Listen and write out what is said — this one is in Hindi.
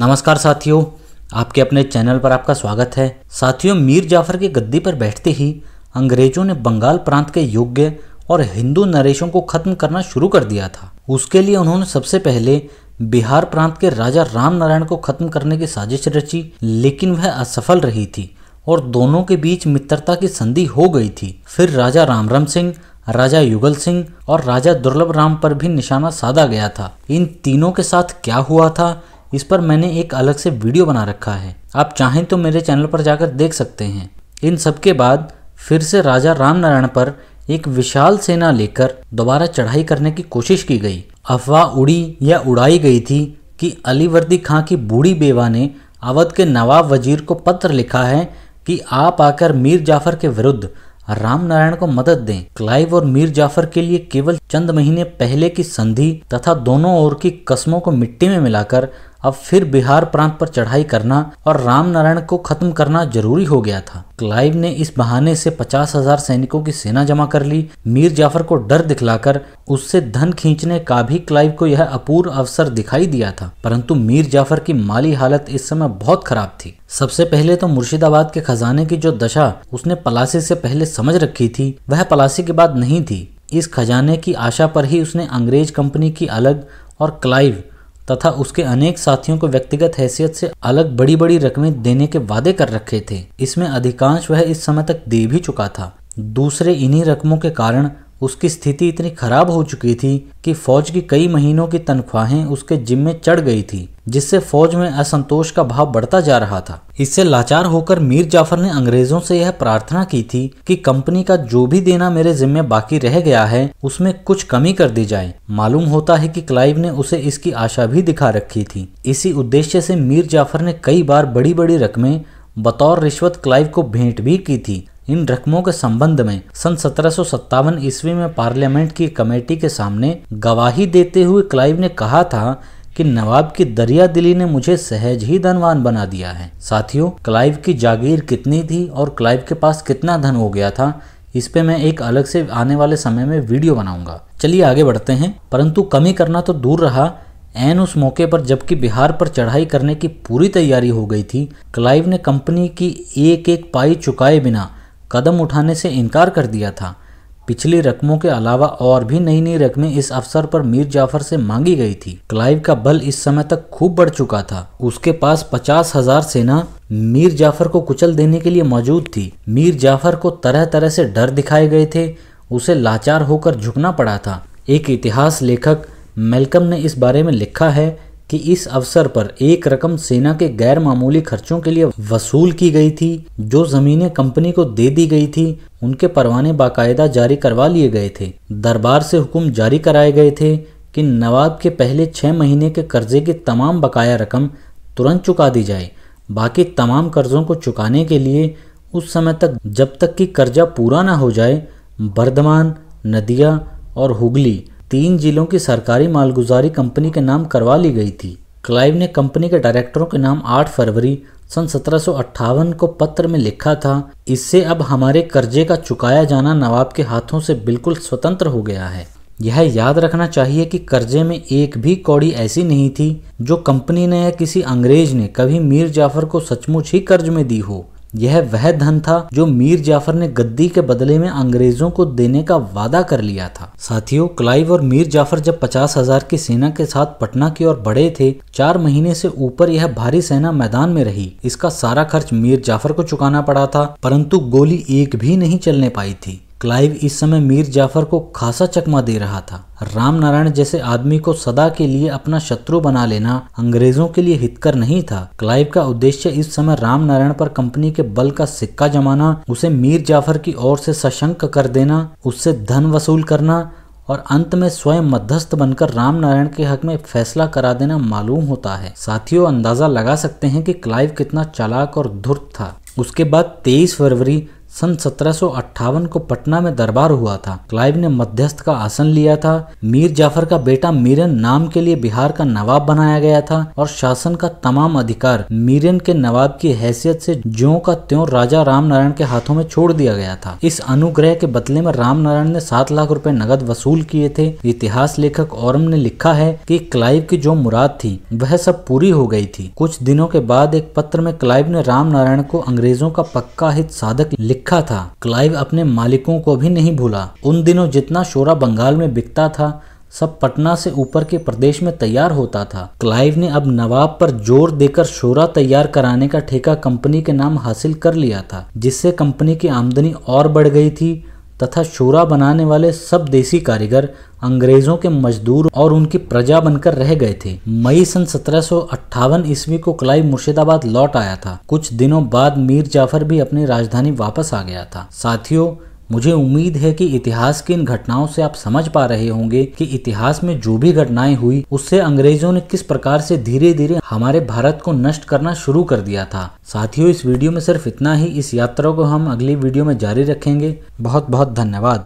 नमस्कार साथियों आपके अपने चैनल पर आपका स्वागत है साथियों मीर जाफर के गद्दी पर बैठते ही अंग्रेजों ने बंगाल प्रांत के योग्य और हिंदू नरेशों को खत्म करना शुरू कर दिया था उसके लिए उन्होंने सबसे पहले बिहार प्रांत के राजा राम नारायण को खत्म करने की साजिश रची लेकिन वह असफल रही थी और दोनों के बीच मित्रता की संधि हो गई थी फिर राजा रामराम सिंह राजा युगल सिंह और राजा दुर्लभ राम पर भी निशाना साधा गया था इन तीनों के साथ क्या हुआ था इस पर मैंने एक अलग से वीडियो बना रखा है आप चाहें तो मेरे चैनल पर जाकर देख सकते हैं इन सब के बाद फिर से राजा रामनारायण पर एक विशाल सेना लेकर दोबारा चढ़ाई करने की कोशिश की गई अफवाह उड़ी या उड़ाई गई थी कि अलीवर्दी खां की बूढ़ी बेवा ने अवध के नवाब वजीर को पत्र लिखा है कि आप आकर मीर जाफर के विरुद्ध रामनारायण को मदद दें क्लाइव और मीर जाफर के लिए केवल चंद महीने पहले की संधि तथा दोनों ओर की कस्मों को मिट्टी में मिलाकर अब फिर बिहार प्रांत पर चढ़ाई करना और रामनारायण को खत्म करना जरूरी हो गया था क्लाइव ने इस बहाने से पचास हजार सैनिकों की सेना जमा कर ली मीर जाफर को डर दिखलाकर उससे धन खींचने का भी क्लाइव को यह अपूर्व अवसर दिखाई दिया था परंतु मीर जाफर की माली हालत इस समय बहुत खराब थी सबसे पहले तो मुर्शिदाबाद के खजाने की जो दशा उसने पलासी से पहले समझ रखी थी वह पलासी के बाद नहीं थी इस खजाने की आशा पर ही उसने अंग्रेज कंपनी की अलग और क्लाइव तथा उसके अनेक साथियों को व्यक्तिगत हैसियत से अलग बड़ी बड़ी रकमें देने के वादे कर रखे थे इसमें अधिकांश वह इस समय तक दे भी चुका था दूसरे इन्हीं रकमों के कारण उसकी स्थिति इतनी खराब हो चुकी थी कि फौज की कई महीनों की तनख्वाहें उसके जिम्मे चढ़ गई थी जिससे फौज में असंतोष का भाव बढ़ता जा रहा था इससे लाचार होकर मीर जाफर ने अंग्रेजों से यह प्रार्थना की थी कि कंपनी का जो भी देना मेरे जिम्मे बाकी रह गया है उसमें कुछ कमी कर दी जाए मालूम होता है कि क्लाइव ने उसे इसकी आशा भी दिखा रखी थी इसी उद्देश्य से मीर जाफर ने कई बार बड़ी बड़ी रकमें बतौर रिश्वत क्लाइव को भेंट भी की थी इन रकमों के संबंध में सन सत्रह ईस्वी में पार्लियामेंट की कमेटी के सामने गवाही देते हुए क्लाइव ने कहा था कि नवाब की दरिया दिली ने मुझे सहज ही धनवान बना दिया है साथियों क्लाइव की जागीर कितनी थी और क्लाइव के पास कितना धन हो गया था इस पे मैं एक अलग से आने वाले समय में वीडियो बनाऊंगा चलिए आगे बढ़ते हैं परंतु कमी करना तो दूर रहा एन उस मौके पर जबकि बिहार पर चढ़ाई करने की पूरी तैयारी हो गई थी क्लाइव ने कंपनी की एक एक पाई चुकाए बिना कदम उठाने से इनकार कर दिया था पिछली रकमों के अलावा और भी नई नई रकमें इस अवसर पर मीर जाफर से मांगी गई थी क्लाइव का बल इस समय तक खूब बढ़ चुका था उसके पास पचास हजार सेना मीर जाफर को कुचल देने के लिए मौजूद थी मीर जाफर को तरह तरह से डर दिखाए गए थे उसे लाचार होकर झुकना पड़ा था एक इतिहास लेखक मेलकम ने इस बारे में लिखा है कि इस अवसर पर एक रकम सेना के गैर मामूली खर्चों के लिए वसूल की गई थी जो जमीनें कंपनी को दे दी गई थी उनके परवाने बाकायदा जारी करवा लिए गए थे दरबार से हुक्म जारी कराए गए थे कि नवाब के पहले छः महीने के कर्जे की तमाम बकाया रकम तुरंत चुका दी जाए बाकी तमाम कर्जों को चुकाने के लिए उस समय तक जब तक कि कर्जा पूरा ना हो जाए बर्धमान नदिया और हुगली तीन जिलों की सरकारी मालगुजारी कंपनी के नाम करवा ली गई थी क्लाइव ने कंपनी के डायरेक्टरों के नाम 8 फरवरी सन सत्रह को पत्र में लिखा था इससे अब हमारे कर्जे का चुकाया जाना नवाब के हाथों से बिल्कुल स्वतंत्र हो गया है यह याद रखना चाहिए कि कर्जे में एक भी कौड़ी ऐसी नहीं थी जो कंपनी ने या किसी अंग्रेज ने कभी मीर जाफर को सचमुच ही कर्ज में दी हो यह वह धन था जो मीर जाफर ने गद्दी के बदले में अंग्रेजों को देने का वादा कर लिया था साथियों क्लाइव और मीर जाफर जब पचास हजार की सेना के साथ पटना की ओर बढ़े थे चार महीने से ऊपर यह भारी सेना मैदान में रही इसका सारा खर्च मीर जाफर को चुकाना पड़ा था परंतु गोली एक भी नहीं चलने पाई थी क्लाइव इस समय मीर जाफर को खासा चकमा दे रहा था रामनारायण जैसे आदमी को सदा के लिए अपना शत्रु बना लेना अंग्रेजों के लिए हितकर नहीं था क्लाइव का उद्देश्य इस समय रामनारायण पर कंपनी के बल का सिक्का जमाना उसे मीर जाफर की ओर से सशंक कर देना उससे धन वसूल करना और अंत में स्वयं मध्यस्थ बनकर रामनारायण के हक में फैसला करा देना मालूम होता है साथियों अंदाजा लगा सकते हैं कि क्लाइव कितना चालाक और धुर्त था उसके बाद 23 फरवरी सन सत्रह को पटना में दरबार हुआ था क्लाइव ने मध्यस्थ का आसन लिया था मीर जाफर का बेटा मीरन नाम के लिए बिहार का नवाब बनाया गया था और शासन का तमाम अधिकार मीरन के नवाब की हैसियत से ज्यो का त्यों राजा नारायण के हाथों में छोड़ दिया गया था इस अनुग्रह के बदले में राम नारायण ने सात लाख रूपए नगद वसूल किए थे इतिहास लेखक औरम ने लिखा है की क्लाइव की जो मुराद थी वह सब पूरी हो गई थी कुछ दिनों के बाद एक पत्र में क्लाइव ने राम नारायण को अंग्रेजों का पक्का हित साधक लिख लिखा था क्लाइव अपने मालिकों को भी नहीं भूला उन दिनों जितना शोरा बंगाल में बिकता था सब पटना से ऊपर के प्रदेश में तैयार होता था क्लाइव ने अब नवाब पर जोर देकर शोरा तैयार कराने का ठेका कंपनी के नाम हासिल कर लिया था जिससे कंपनी की आमदनी और बढ़ गई थी तथा शोरा बनाने वाले सब देसी कारीगर अंग्रेजों के मजदूर और उनकी प्रजा बनकर रह गए थे मई सन सत्रह ईस्वी को क्लाई मुर्शिदाबाद लौट आया था कुछ दिनों बाद मीर जाफर भी अपनी राजधानी वापस आ गया था साथियों मुझे उम्मीद है कि इतिहास की इन घटनाओं से आप समझ पा रहे होंगे कि इतिहास में जो भी घटनाएं हुई उससे अंग्रेजों ने किस प्रकार से धीरे धीरे हमारे भारत को नष्ट करना शुरू कर दिया था साथियों इस वीडियो में सिर्फ इतना ही इस यात्रा को हम अगली वीडियो में जारी रखेंगे बहुत बहुत धन्यवाद